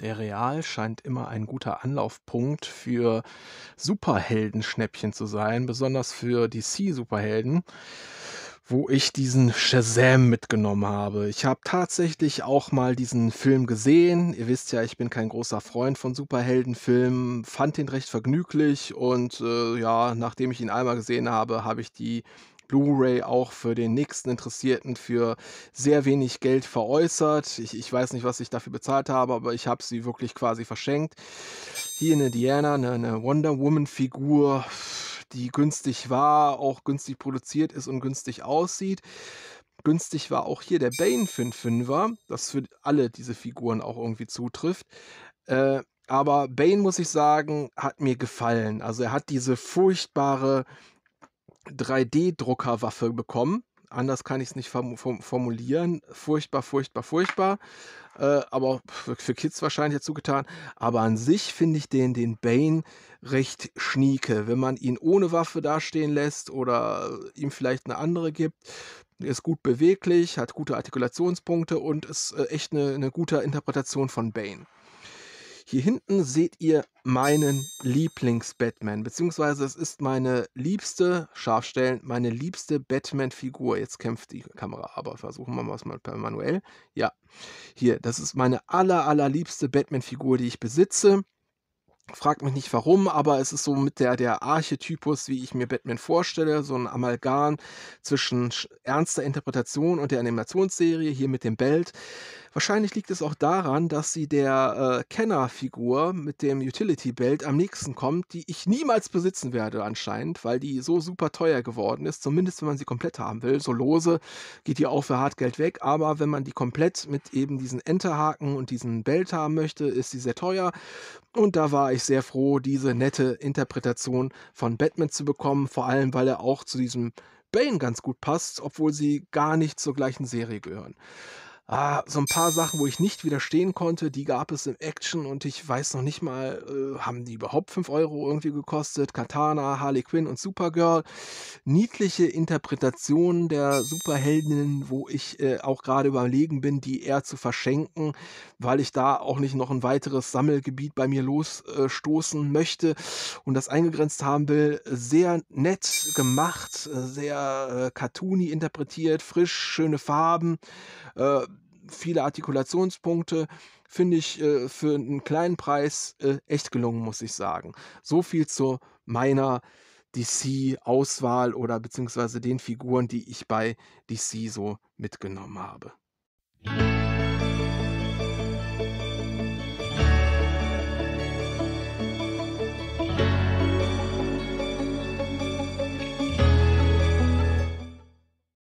Der Real scheint immer ein guter Anlaufpunkt für Superheldenschnäppchen zu sein, besonders für DC-Superhelden, wo ich diesen Shazam mitgenommen habe. Ich habe tatsächlich auch mal diesen Film gesehen. Ihr wisst ja, ich bin kein großer Freund von Superheldenfilmen, fand ihn recht vergnüglich und äh, ja, nachdem ich ihn einmal gesehen habe, habe ich die Blu-ray auch für den nächsten Interessierten für sehr wenig Geld veräußert. Ich, ich weiß nicht, was ich dafür bezahlt habe, aber ich habe sie wirklich quasi verschenkt. Hier eine Diana, eine, eine Wonder Woman-Figur, die günstig war, auch günstig produziert ist und günstig aussieht. Günstig war auch hier der Bane 5.5er, das für alle diese Figuren auch irgendwie zutrifft. Äh, aber Bane, muss ich sagen, hat mir gefallen. Also er hat diese furchtbare 3D-Druckerwaffe bekommen. Anders kann ich es nicht formulieren. Furchtbar, furchtbar, furchtbar. Äh, aber für Kids wahrscheinlich dazu getan. Aber an sich finde ich den, den Bane recht schnieke. Wenn man ihn ohne Waffe dastehen lässt oder ihm vielleicht eine andere gibt, ist gut beweglich, hat gute Artikulationspunkte und ist äh, echt eine, eine gute Interpretation von Bane. Hier hinten seht ihr meinen Lieblings-Batman, beziehungsweise es ist meine liebste, Scharfstellen, meine liebste Batman-Figur. Jetzt kämpft die Kamera, aber versuchen wir mal es mal manuell. Ja, hier, das ist meine aller, allerliebste Batman-Figur, die ich besitze. Fragt mich nicht warum, aber es ist so mit der, der Archetypus, wie ich mir Batman vorstelle, so ein Amalgam zwischen ernster Interpretation und der Animationsserie, hier mit dem Belt. Wahrscheinlich liegt es auch daran, dass sie der äh, Kenner-Figur mit dem Utility-Belt am nächsten kommt, die ich niemals besitzen werde anscheinend, weil die so super teuer geworden ist, zumindest wenn man sie komplett haben will. So lose geht die auch für Hartgeld weg, aber wenn man die komplett mit eben diesen Enterhaken und diesem Belt haben möchte, ist sie sehr teuer. Und da war ich sehr froh, diese nette Interpretation von Batman zu bekommen, vor allem weil er auch zu diesem Bane ganz gut passt, obwohl sie gar nicht zur gleichen Serie gehören. Ah, so ein paar Sachen, wo ich nicht widerstehen konnte, die gab es im Action und ich weiß noch nicht mal, äh, haben die überhaupt 5 Euro irgendwie gekostet? Katana, Harley Quinn und Supergirl. Niedliche Interpretationen der Superheldinnen, wo ich äh, auch gerade überlegen bin, die eher zu verschenken, weil ich da auch nicht noch ein weiteres Sammelgebiet bei mir losstoßen äh, möchte und das eingegrenzt haben will. Sehr nett gemacht, äh, sehr äh, cartoony interpretiert, frisch, schöne Farben äh, viele Artikulationspunkte, finde ich äh, für einen kleinen Preis äh, echt gelungen, muss ich sagen. So viel zu meiner DC-Auswahl oder beziehungsweise den Figuren, die ich bei DC so mitgenommen habe.